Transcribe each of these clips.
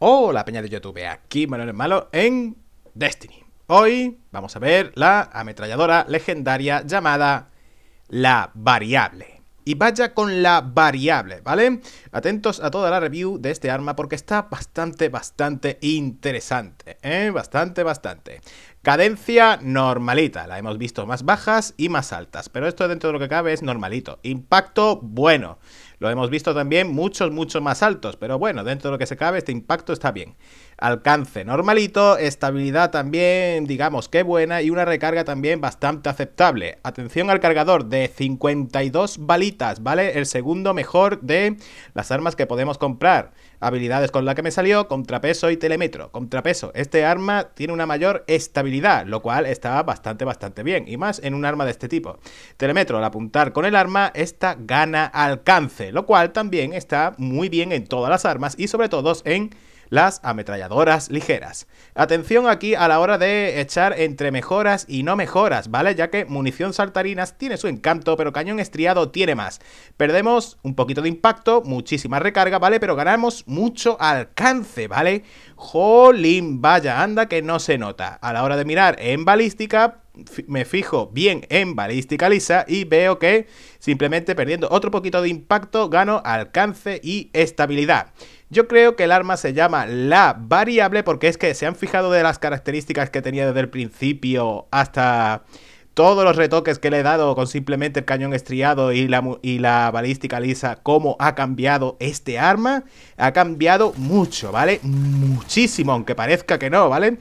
Hola peña de YouTube, aquí Manuel Malo en Destiny. Hoy vamos a ver la ametralladora legendaria llamada la variable. Y vaya con la variable, ¿vale? Atentos a toda la review de este arma porque está bastante, bastante interesante, ¿eh? Bastante, bastante. Cadencia normalita, la hemos visto más bajas y más altas, pero esto dentro de lo que cabe es normalito. Impacto bueno. Lo hemos visto también muchos, muchos más altos, pero bueno, dentro de lo que se cabe, este impacto está bien. Alcance normalito, estabilidad también, digamos que buena, y una recarga también bastante aceptable. Atención al cargador de 52 balitas, ¿vale? El segundo mejor de las armas que podemos comprar. Habilidades con la que me salió, contrapeso y telemetro. Contrapeso, este arma tiene una mayor estabilidad, lo cual está bastante, bastante bien, y más en un arma de este tipo. Telemetro, al apuntar con el arma, esta gana alcance. Eh, lo cual también está muy bien en todas las armas y sobre todo en las ametralladoras ligeras. Atención aquí a la hora de echar entre mejoras y no mejoras, ¿vale? Ya que munición saltarinas tiene su encanto, pero cañón estriado tiene más. Perdemos un poquito de impacto, muchísima recarga, ¿vale? Pero ganamos mucho alcance, ¿vale? Jolín, vaya, anda que no se nota. A la hora de mirar en balística, me fijo bien en balística lisa y veo que simplemente perdiendo otro poquito de impacto gano alcance y estabilidad. Yo creo que el arma se llama la variable porque es que se han fijado de las características que tenía desde el principio hasta todos los retoques que le he dado con simplemente el cañón estriado y la, y la balística lisa, cómo ha cambiado este arma, ha cambiado mucho, ¿vale? Muchísimo, aunque parezca que no, ¿vale?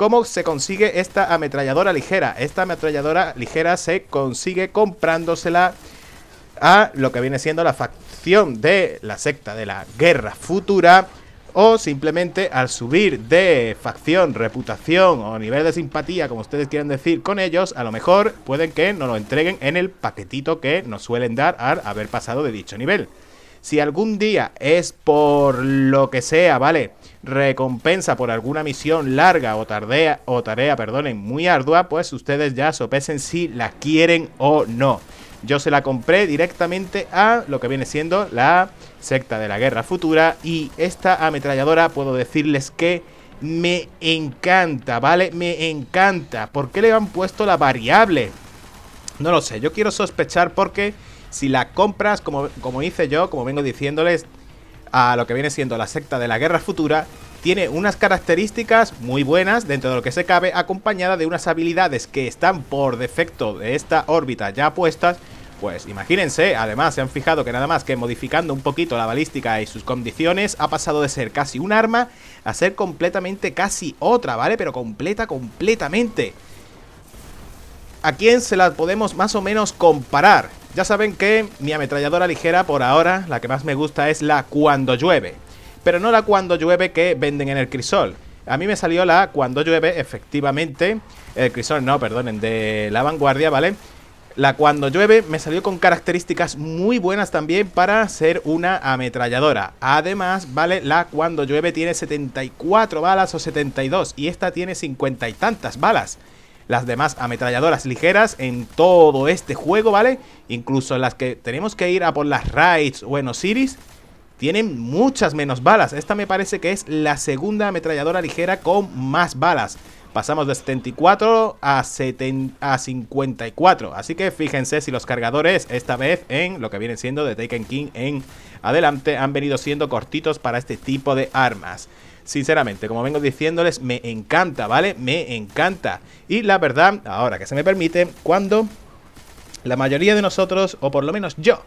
¿Cómo se consigue esta ametralladora ligera? Esta ametralladora ligera se consigue comprándosela a lo que viene siendo la facción de la secta de la guerra futura o simplemente al subir de facción, reputación o nivel de simpatía, como ustedes quieran decir, con ellos, a lo mejor pueden que nos lo entreguen en el paquetito que nos suelen dar al haber pasado de dicho nivel. Si algún día es por lo que sea, ¿vale? recompensa por alguna misión larga o, tardea, o tarea perdonen, muy ardua, pues ustedes ya sopesen si la quieren o no. Yo se la compré directamente a lo que viene siendo la secta de la guerra futura y esta ametralladora puedo decirles que me encanta, ¿vale? Me encanta. ¿Por qué le han puesto la variable? No lo sé, yo quiero sospechar porque si la compras, como, como hice yo, como vengo diciéndoles, a lo que viene siendo la secta de la Guerra Futura, tiene unas características muy buenas dentro de lo que se cabe, acompañada de unas habilidades que están por defecto de esta órbita ya puestas. Pues imagínense, además se han fijado que nada más que modificando un poquito la balística y sus condiciones, ha pasado de ser casi un arma a ser completamente casi otra, ¿vale? Pero completa, completamente. ¿A quién se la podemos más o menos comparar? Ya saben que mi ametralladora ligera por ahora, la que más me gusta es la cuando llueve. Pero no la cuando llueve que venden en el crisol. A mí me salió la cuando llueve, efectivamente. El crisol, no, perdonen, de la vanguardia, ¿vale? La cuando llueve me salió con características muy buenas también para ser una ametralladora. Además, ¿vale? La cuando llueve tiene 74 balas o 72 y esta tiene 50 y tantas balas las demás ametralladoras ligeras en todo este juego, ¿vale? Incluso las que tenemos que ir a por las Raids o Osiris tienen muchas menos balas. Esta me parece que es la segunda ametralladora ligera con más balas. Pasamos de 74 a, a 54. Así que fíjense si los cargadores esta vez en lo que vienen siendo de Taken King en adelante han venido siendo cortitos para este tipo de armas sinceramente, como vengo diciéndoles, me encanta, ¿vale? Me encanta. Y la verdad, ahora que se me permite, cuando la mayoría de nosotros, o por lo menos yo,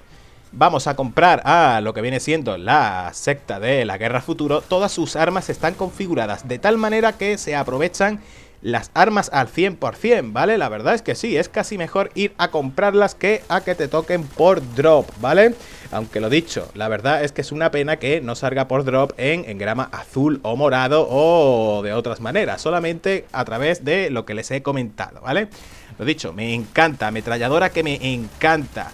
vamos a comprar a lo que viene siendo la secta de la Guerra Futuro, todas sus armas están configuradas de tal manera que se aprovechan las armas al 100%, ¿vale? La verdad es que sí, es casi mejor ir a comprarlas que a que te toquen por drop, ¿vale? Aunque lo dicho, la verdad es que es una pena que no salga por drop en engrama azul o morado o de otras maneras, solamente a través de lo que les he comentado, ¿vale? Lo dicho, me encanta, ametralladora que me encanta.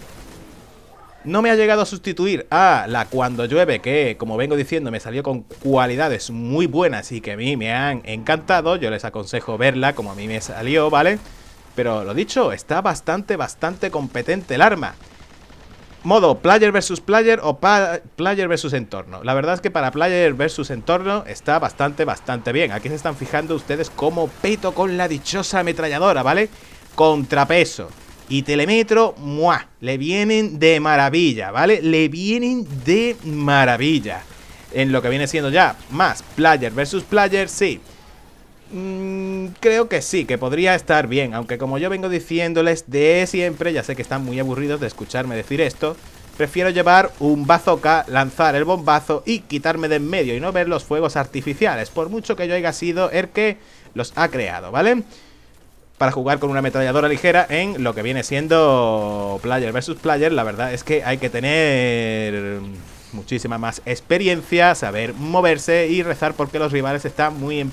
No me ha llegado a sustituir a ah, la cuando llueve, que como vengo diciendo me salió con cualidades muy buenas y que a mí me han encantado. Yo les aconsejo verla como a mí me salió, ¿vale? Pero lo dicho, está bastante, bastante competente el arma. Modo player versus player o player versus entorno. La verdad es que para player versus entorno está bastante, bastante bien. Aquí se están fijando ustedes como peto con la dichosa ametralladora, ¿vale? Contrapeso y Telemetro, ¡mua! Le vienen de maravilla, ¿vale? Le vienen de maravilla. En lo que viene siendo ya más player versus player, sí. Mm, creo que sí, que podría estar bien. Aunque como yo vengo diciéndoles de siempre, ya sé que están muy aburridos de escucharme decir esto. Prefiero llevar un bazooka, lanzar el bombazo y quitarme de en medio y no ver los fuegos artificiales, por mucho que yo haya sido el que los ha creado, ¿vale? vale para jugar con una metalladora ligera en lo que viene siendo player versus player. La verdad es que hay que tener muchísima más experiencia, saber moverse y rezar porque los rivales están muy en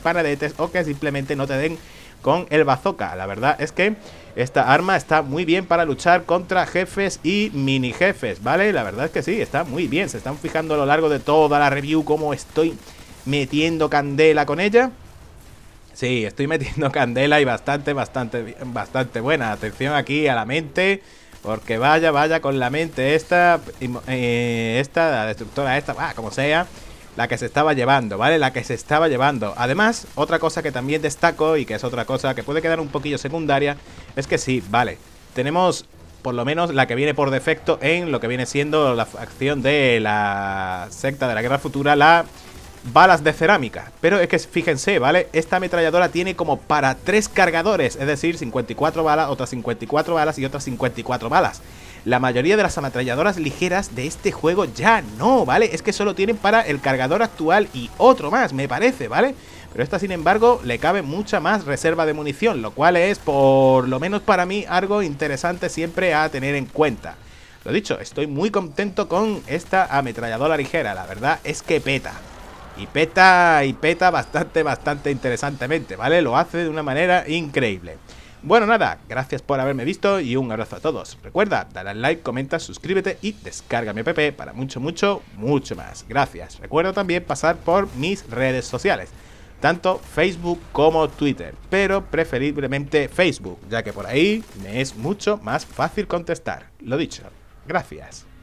o que simplemente no te den con el bazooka. La verdad es que esta arma está muy bien para luchar contra jefes y mini jefes, ¿vale? La verdad es que sí, está muy bien. Se están fijando a lo largo de toda la review cómo estoy metiendo candela con ella. Sí, estoy metiendo candela y bastante, bastante, bastante buena. Atención aquí a la mente. Porque vaya, vaya con la mente esta, eh, esta, la destructora esta, va, como sea, la que se estaba llevando, ¿vale? La que se estaba llevando. Además, otra cosa que también destaco y que es otra cosa que puede quedar un poquillo secundaria, es que sí, vale, tenemos por lo menos la que viene por defecto en lo que viene siendo la acción de la secta de la guerra futura, la balas de cerámica. Pero es que fíjense, ¿vale? Esta ametralladora tiene como para tres cargadores, es decir, 54 balas, otras 54 balas y otras 54 balas. La mayoría de las ametralladoras ligeras de este juego ya no, ¿vale? Es que solo tienen para el cargador actual y otro más, me parece, ¿vale? Pero esta, sin embargo, le cabe mucha más reserva de munición, lo cual es, por lo menos para mí, algo interesante siempre a tener en cuenta. Lo dicho, estoy muy contento con esta ametralladora ligera, la verdad es que peta. Y peta, y peta bastante, bastante interesantemente, ¿vale? Lo hace de una manera increíble. Bueno, nada, gracias por haberme visto y un abrazo a todos. Recuerda, dale al like, comenta, suscríbete y descarga mi app para mucho, mucho, mucho más. Gracias. Recuerda también pasar por mis redes sociales, tanto Facebook como Twitter, pero preferiblemente Facebook, ya que por ahí me es mucho más fácil contestar. Lo dicho, gracias.